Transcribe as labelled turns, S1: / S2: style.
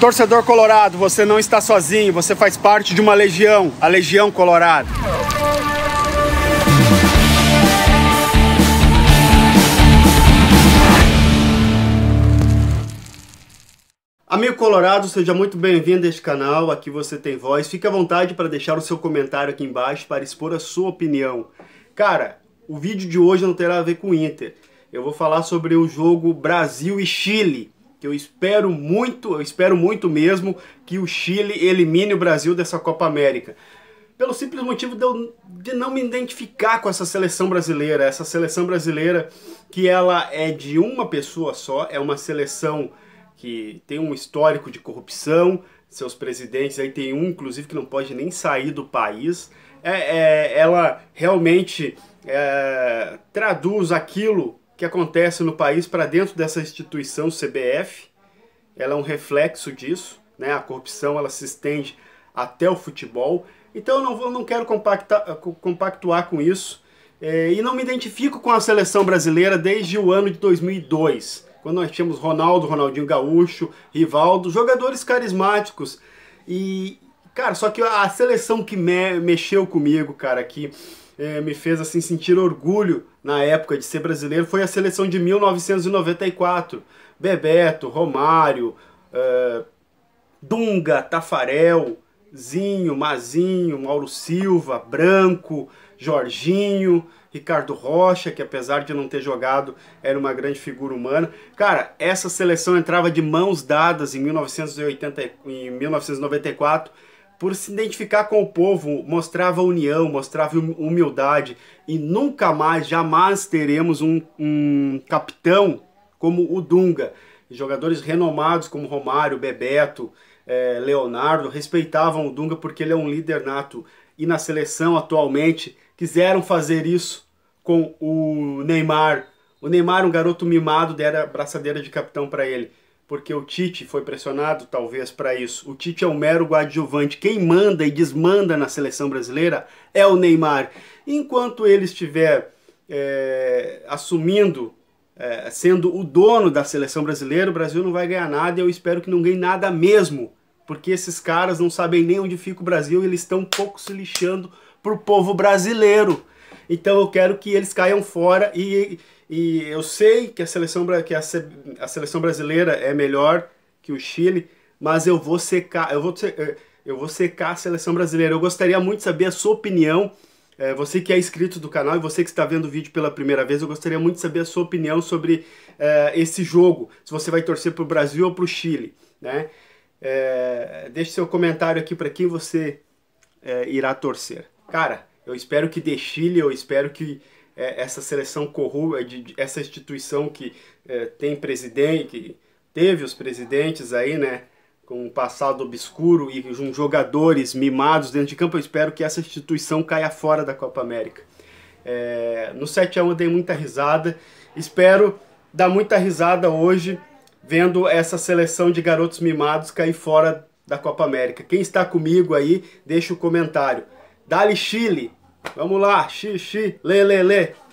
S1: Torcedor colorado, você não está sozinho, você faz parte de uma legião, a Legião Colorado. Amigo Colorado, seja muito bem-vindo a este canal, aqui você tem voz. Fique à vontade para deixar o seu comentário aqui embaixo para expor a sua opinião. Cara, o vídeo de hoje não terá a ver com o Inter. Eu vou falar sobre o jogo Brasil e Chile, eu espero muito, eu espero muito mesmo que o Chile elimine o Brasil dessa Copa América. Pelo simples motivo de, eu, de não me identificar com essa seleção brasileira, essa seleção brasileira que ela é de uma pessoa só, é uma seleção que tem um histórico de corrupção, seus presidentes aí tem um inclusive que não pode nem sair do país. É, é ela realmente é, traduz aquilo que acontece no país para dentro dessa instituição CBF. Ela é um reflexo disso, né? A corrupção ela se estende até o futebol. Então eu não, vou, não quero compactar, compactuar com isso é, e não me identifico com a seleção brasileira desde o ano de 2002, quando nós tínhamos Ronaldo, Ronaldinho Gaúcho, Rivaldo, jogadores carismáticos e cara, só que a seleção que me, mexeu comigo, cara, que é, me fez assim sentir orgulho na época de ser brasileiro foi a seleção de 1994. Bebeto, Romário, é, Dunga, Tafarel, Zinho, Mazinho, Mauro Silva, Branco, Jorginho, Ricardo Rocha, que apesar de não ter jogado, era uma grande figura humana. Cara, essa seleção entrava de mãos dadas em, 1980, em 1994 por se identificar com o povo, mostrava união, mostrava hum, humildade e nunca mais, jamais teremos um, um capitão como o Dunga. Jogadores renomados como Romário, Bebeto, eh, Leonardo respeitavam o Dunga porque ele é um líder nato e na seleção atualmente quiseram fazer isso com o Neymar. O Neymar, um garoto mimado, dera braçadeira de capitão para ele porque o Tite foi pressionado talvez para isso. O Tite é um mero coadjuvante. Quem manda e desmanda na seleção brasileira é o Neymar. Enquanto ele estiver é, assumindo, é, sendo o dono da seleção brasileira, o Brasil não vai ganhar nada e eu espero que não ganhe nada mesmo, porque esses caras não sabem nem onde fica o Brasil e eles estão um pouco se lixando pro povo brasileiro. Então eu quero que eles caiam fora e, e eu sei que a seleção, que a, a seleção brasileira é melhor que o Chile, mas eu vou secar, eu vou, eh, eu vou secar a seleção brasileira. Eu gostaria muito de saber a sua opinião. É, você que é inscrito do canal e você que está vendo o vídeo pela primeira vez, eu gostaria muito de saber a sua opinião sobre é, esse jogo. Se você vai torcer para o Brasil ou para o Chile, né? É, deixe seu comentário aqui para quem você irá torcer. Cara, eu espero que dê Chile, eu espero que é, essa seleção corrupta, de, essa instituição que é, tem presidente, que teve os presidentes aí, né? Com um passado obscuro e com jogadores mimados dentro de campo, eu espero que essa instituição caia fora da Copa América. É, no 7x1 eu dei muita risada. Espero dar muita risada hoje vendo essa seleção de garotos mimados cair fora da Copa América. Quem está comigo aí, deixa o comentário. Dali Chile, Vamos lá, xixi, lê, lê, lê.